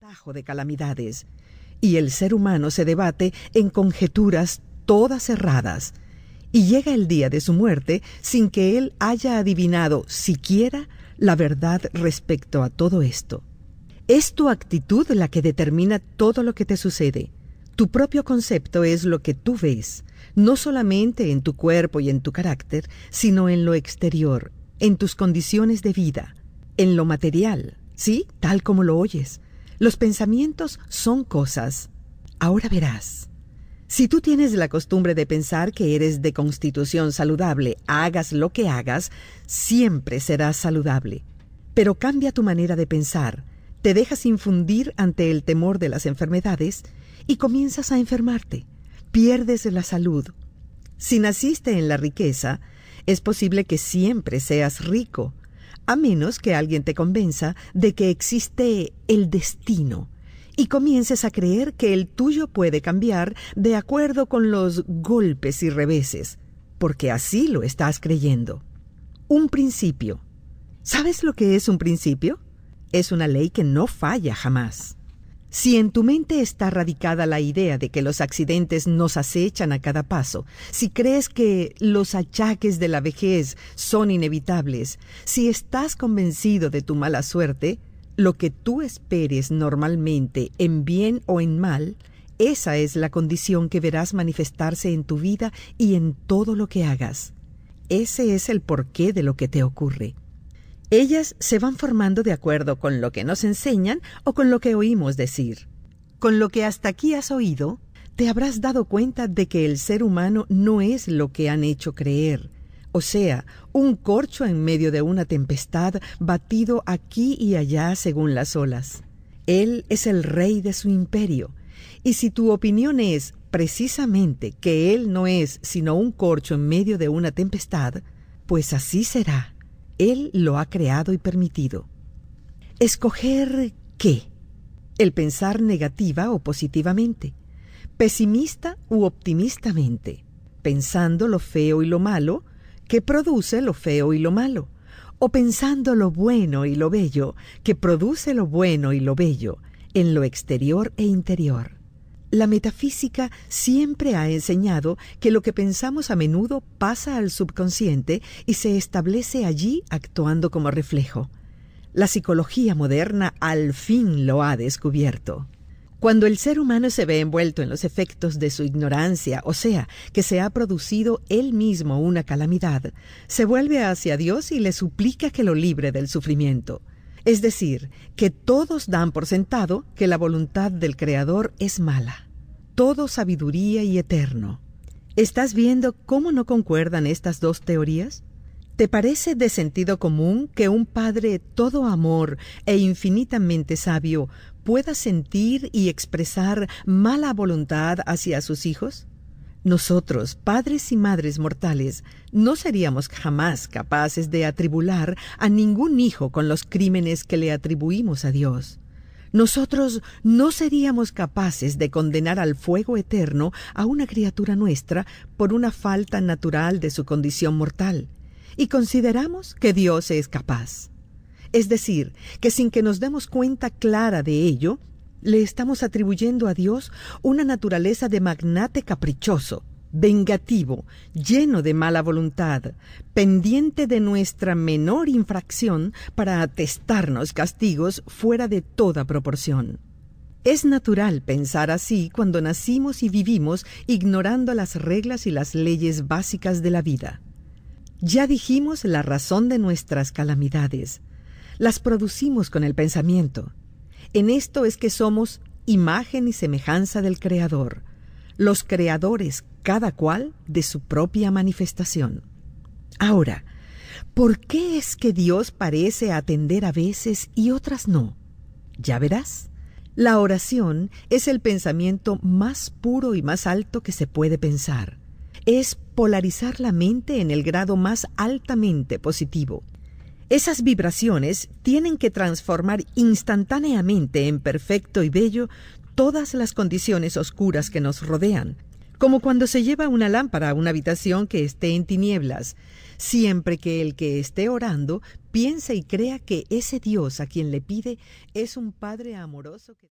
Tajo de calamidades y el ser humano se debate en conjeturas todas cerradas y llega el día de su muerte sin que él haya adivinado siquiera la verdad respecto a todo esto. Es tu actitud la que determina todo lo que te sucede. Tu propio concepto es lo que tú ves, no solamente en tu cuerpo y en tu carácter, sino en lo exterior, en tus condiciones de vida, en lo material, ¿sí? Tal como lo oyes. Los pensamientos son cosas. Ahora verás. Si tú tienes la costumbre de pensar que eres de constitución saludable, hagas lo que hagas, siempre serás saludable. Pero cambia tu manera de pensar, te dejas infundir ante el temor de las enfermedades y comienzas a enfermarte, pierdes la salud. Si naciste en la riqueza, es posible que siempre seas rico, a menos que alguien te convenza de que existe el destino y comiences a creer que el tuyo puede cambiar de acuerdo con los golpes y reveses, porque así lo estás creyendo. Un principio. ¿Sabes lo que es un principio? Es una ley que no falla jamás. Si en tu mente está radicada la idea de que los accidentes nos acechan a cada paso, si crees que los achaques de la vejez son inevitables, si estás convencido de tu mala suerte, lo que tú esperes normalmente en bien o en mal, esa es la condición que verás manifestarse en tu vida y en todo lo que hagas. Ese es el porqué de lo que te ocurre. Ellas se van formando de acuerdo con lo que nos enseñan o con lo que oímos decir. Con lo que hasta aquí has oído, te habrás dado cuenta de que el ser humano no es lo que han hecho creer, o sea, un corcho en medio de una tempestad batido aquí y allá según las olas. Él es el rey de su imperio, y si tu opinión es precisamente que él no es sino un corcho en medio de una tempestad, pues así será. Él lo ha creado y permitido. ¿Escoger qué? El pensar negativa o positivamente, pesimista u optimistamente, pensando lo feo y lo malo, que produce lo feo y lo malo, o pensando lo bueno y lo bello, que produce lo bueno y lo bello, en lo exterior e interior. La metafísica siempre ha enseñado que lo que pensamos a menudo pasa al subconsciente y se establece allí actuando como reflejo. La psicología moderna al fin lo ha descubierto. Cuando el ser humano se ve envuelto en los efectos de su ignorancia, o sea, que se ha producido él mismo una calamidad, se vuelve hacia Dios y le suplica que lo libre del sufrimiento. Es decir, que todos dan por sentado que la voluntad del Creador es mala. Todo sabiduría y eterno. ¿Estás viendo cómo no concuerdan estas dos teorías? ¿Te parece de sentido común que un Padre todo amor e infinitamente sabio pueda sentir y expresar mala voluntad hacia sus hijos? Nosotros, padres y madres mortales, no seríamos jamás capaces de atribular a ningún hijo con los crímenes que le atribuimos a Dios. Nosotros no seríamos capaces de condenar al fuego eterno a una criatura nuestra por una falta natural de su condición mortal, y consideramos que Dios es capaz. Es decir, que sin que nos demos cuenta clara de ello, le estamos atribuyendo a Dios una naturaleza de magnate caprichoso, vengativo, lleno de mala voluntad, pendiente de nuestra menor infracción para atestarnos castigos fuera de toda proporción. Es natural pensar así cuando nacimos y vivimos ignorando las reglas y las leyes básicas de la vida. Ya dijimos la razón de nuestras calamidades. Las producimos con el pensamiento. En esto es que somos imagen y semejanza del Creador, los creadores cada cual de su propia manifestación. Ahora, ¿por qué es que Dios parece atender a veces y otras no? Ya verás. La oración es el pensamiento más puro y más alto que se puede pensar. Es polarizar la mente en el grado más altamente positivo. Esas vibraciones tienen que transformar instantáneamente en perfecto y bello todas las condiciones oscuras que nos rodean, como cuando se lleva una lámpara a una habitación que esté en tinieblas, siempre que el que esté orando piense y crea que ese Dios a quien le pide es un Padre amoroso que...